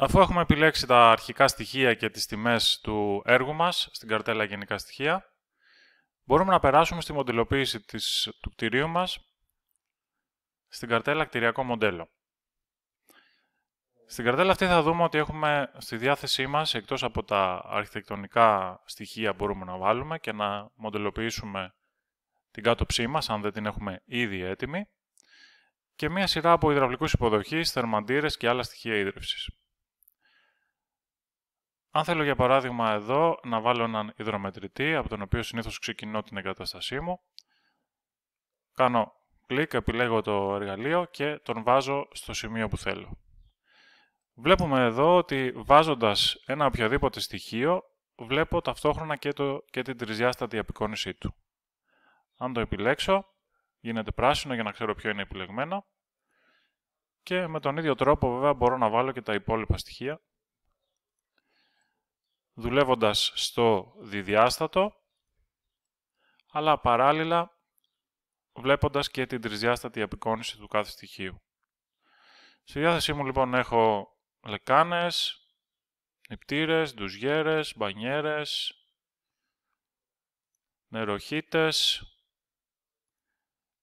Αφού έχουμε επιλέξει τα αρχικά στοιχεία και τις τιμές του έργου μας στην καρτέλα Γενικά Στοιχεία, μπορούμε να περάσουμε στη μοντελοποίηση της, του κτηρίου μας στην καρτέλα Κτηριακό Μοντέλο. Στην καρτέλα αυτή θα δούμε ότι έχουμε στη διάθεσή μας, εκτός από τα αρχιτεκτονικά στοιχεία μπορούμε να βάλουμε και να μοντελοποιήσουμε την κάτωψή μας, αν δεν την έχουμε ήδη έτοιμη, και μία σειρά από υδραυλικούς υποδοχείς, θερμαντήρες και άλλα στοιχεία ίδρυψης. Αν θέλω για παράδειγμα εδώ να βάλω έναν υδρομετρητή, από τον οποίο συνήθως ξεκινώ την εγκαταστασή μου, κάνω κλικ, επιλέγω το εργαλείο και τον βάζω στο σημείο που θέλω. Βλέπουμε εδώ ότι βάζοντας ένα οποιοδήποτε στοιχείο, βλέπω ταυτόχρονα και, το, και την τριζιάστατη απεικόνισή του. Αν το επιλέξω, γίνεται πράσινο για να ξέρω ποιο είναι επιλεγμένο και με τον ίδιο τρόπο βέβαια μπορώ να βάλω και τα υπόλοιπα στοιχεία δουλεύοντας στο διδιάστατο, αλλά παράλληλα βλέποντας και την τρισδιάστατη απεικόνηση του κάθε στοιχείου. Στη διάθεσή μου λοιπόν έχω λεκάνες, νηπτήρες, ντουζιέρες, μπανιέρες, νεροχύτες,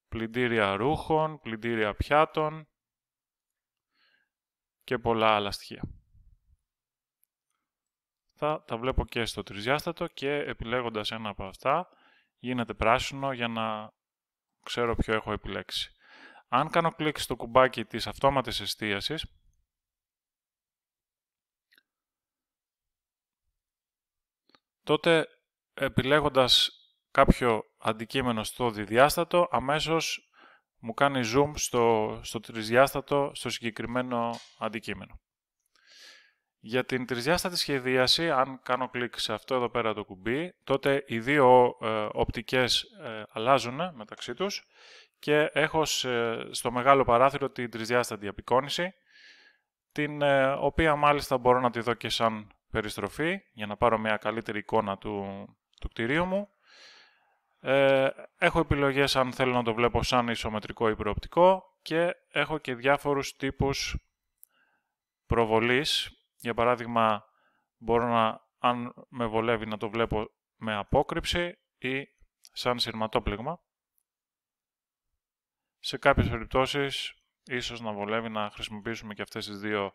πλυντήρια ρούχων, πλυντήρια πιάτων και πολλά άλλα στοιχεία θα τα βλέπω και στο τρισδιάστατο και επιλέγοντας ένα από αυτά γίνεται πράσινο για να ξέρω ποιο έχω επιλέξει. Αν κάνω κλικ στο κουμπάκι της αυτόματης εστίασης, τότε επιλέγοντας κάποιο αντικείμενο στο διδιάστατο, αμέσως μου κάνει zoom στο, στο τρισδιάστατο, στο συγκεκριμένο αντικείμενο. Για την τρισδιάστατη σχεδίαση, αν κάνω κλικ σε αυτό εδώ πέρα το κουμπί, τότε οι δύο ε, οπτικές ε, αλλάζουν μεταξύ τους και έχω στο μεγάλο παράθυρο την τρισδιάστατη απεικόνηση, την ε, οποία μάλιστα μπορώ να τη δω και σαν περιστροφή για να πάρω μια καλύτερη εικόνα του, του κτηρίου μου. Ε, έχω επιλογές αν θέλω να το βλέπω σαν ισομετρικό ή προοπτικό και έχω και διάφορους τύπους προβολής για παράδειγμα, μπορώ να, αν με βολεύει, να το βλέπω με απόκρυψη ή σαν σειρματόπληγμα. Σε κάποιες περιπτώσεις, ίσως να βολεύει να χρησιμοποιήσουμε και αυτές τις δύο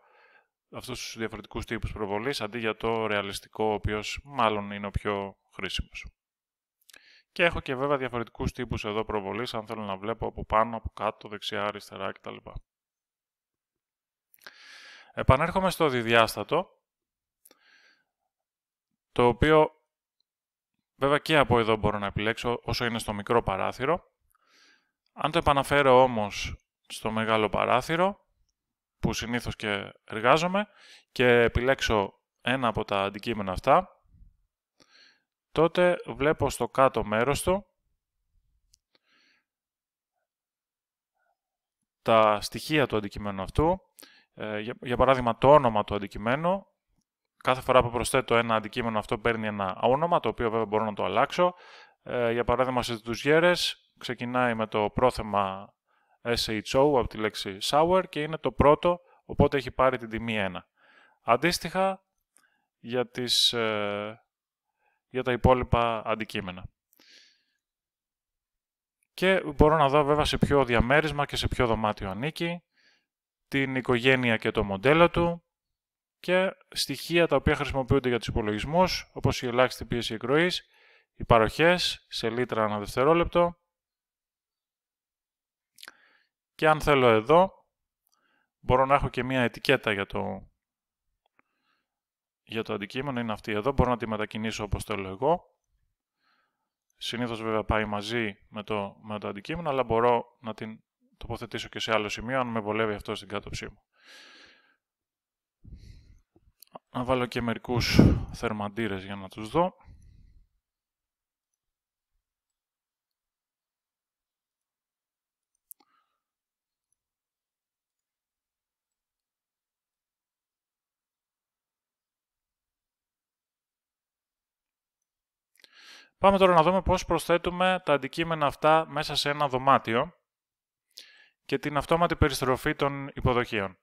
αυτούς τους διαφορετικούς τύπους προβολής, αντί για το ρεαλιστικό, ο οποίος μάλλον είναι ο πιο χρήσιμος. Και έχω και βέβαια διαφορετικούς τύπους εδώ προβολής, αν θέλω να βλέπω από πάνω, από κάτω, δεξιά, αριστερά κτλ. Επανέρχομαι στο διδιάστατο, το οποίο βέβαια και από εδώ μπορώ να επιλέξω όσο είναι στο μικρό παράθυρο. Αν το επαναφέρω όμως στο μεγάλο παράθυρο, που συνήθως και εργάζομαι, και επιλέξω ένα από τα αντικείμενα αυτά, τότε βλέπω στο κάτω μέρος του τα στοιχεία του αντικειμένου αυτού ε, για, για παράδειγμα, το όνομα του αντικειμένου. Κάθε φορά που προσθέτω ένα αντικείμενο, αυτό παίρνει ένα όνομα, το οποίο βέβαια μπορώ να το αλλάξω. Ε, για παράδειγμα, σε τους γέρες ξεκινάει με το πρόθεμα SHO από τη λέξη sour και είναι το πρώτο, οπότε έχει πάρει την τιμή 1. Αντίστοιχα, για, τις, ε, για τα υπόλοιπα αντικείμενα. Και μπορώ να δω βέβαια σε ποιο διαμέρισμα και σε ποιο δωμάτιο ανήκει την οικογένεια και το μοντέλο του και στοιχεία τα οποία χρησιμοποιούνται για τους υπολογισμούς, όπως η ελάχιστη πίεση εκροής, οι παροχές σε λίτρα ανά δευτερόλεπτο και αν θέλω εδώ μπορώ να έχω και μία ετικέτα για το, για το αντικείμενο, είναι αυτή εδώ, μπορώ να τη μετακινήσω όπως θέλω εγώ. Συνήθως βέβαια πάει μαζί με το, με το αντικείμενο, αλλά μπορώ να την τοποθετήσω και σε άλλο σημείο, αν με βολεύει αυτό στην κάτωψή μου. Να βάλω και μερικούς θερμαντήρες για να τους δω. Πάμε τώρα να δούμε πώς προσθέτουμε τα αντικείμενα αυτά μέσα σε ένα δωμάτιο και την αυτόματη περιστροφή των υποδοχείων.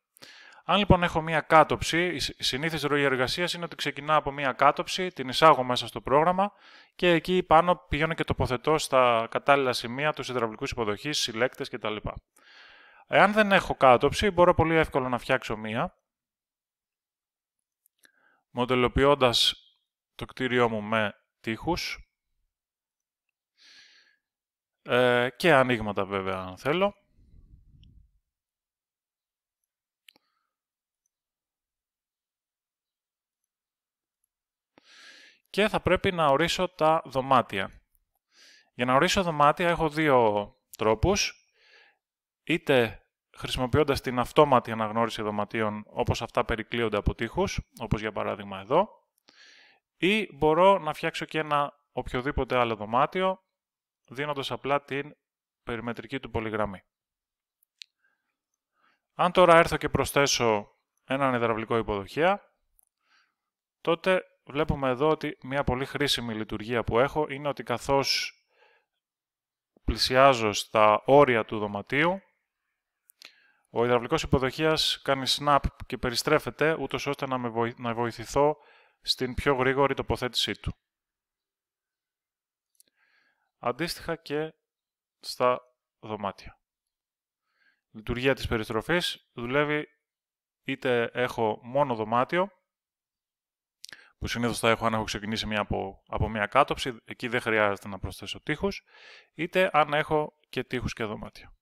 Αν λοιπόν έχω μία κάτωψη, η συνήθιση ροή εργασίας είναι ότι ξεκινάω από μία κάτωψη, την εισάγω μέσα στο πρόγραμμα και εκεί πάνω πηγαίνω και τοποθετώ στα κατάλληλα σημεία τους υδραυλικούς υποδοχή, συλλέκτες κτλ. Εάν δεν έχω κάτωψη, μπορώ πολύ εύκολα να φτιάξω μία, μοντελοποιώντας το κτίριό μου με τείχους ε, και ανοίγματα βέβαια αν θέλω. και θα πρέπει να ορίσω τα δωμάτια. Για να ορίσω δωμάτια έχω δύο τρόπους. Είτε χρησιμοποιώντας την αυτόματη αναγνώριση δωματίων όπως αυτά περικλείονται από τείχους, όπως για παράδειγμα εδώ, ή μπορώ να φτιάξω και ένα οποιοδήποτε άλλο δωμάτιο, δίνοντας απλά την περιμετρική του πολυγραμμή. Αν τώρα έρθω και προσθέσω έναν υδραυλικό υποδοχεία, τότε βλέπουμε εδώ ότι μια πολύ χρήσιμη λειτουργία που έχω είναι ότι καθώς πλησιάζω στα όρια του δωματίου, ο υδραυλικός υποδοχίας κάνει snap και περιστρέφεται, ούτως ώστε να, να βοηθηθώ στην πιο γρήγορη τοποθέτησή του. Αντίστοιχα και στα δωμάτια. Η λειτουργία της περιστροφής δουλεύει είτε έχω μόνο δωμάτιο, που συνήθως θα έχω αν έχω ξεκινήσει μια από, από μια κάτωψη, εκεί δεν χρειάζεται να προσθέσω τείχους, είτε αν έχω και τείχους και δωμάτια.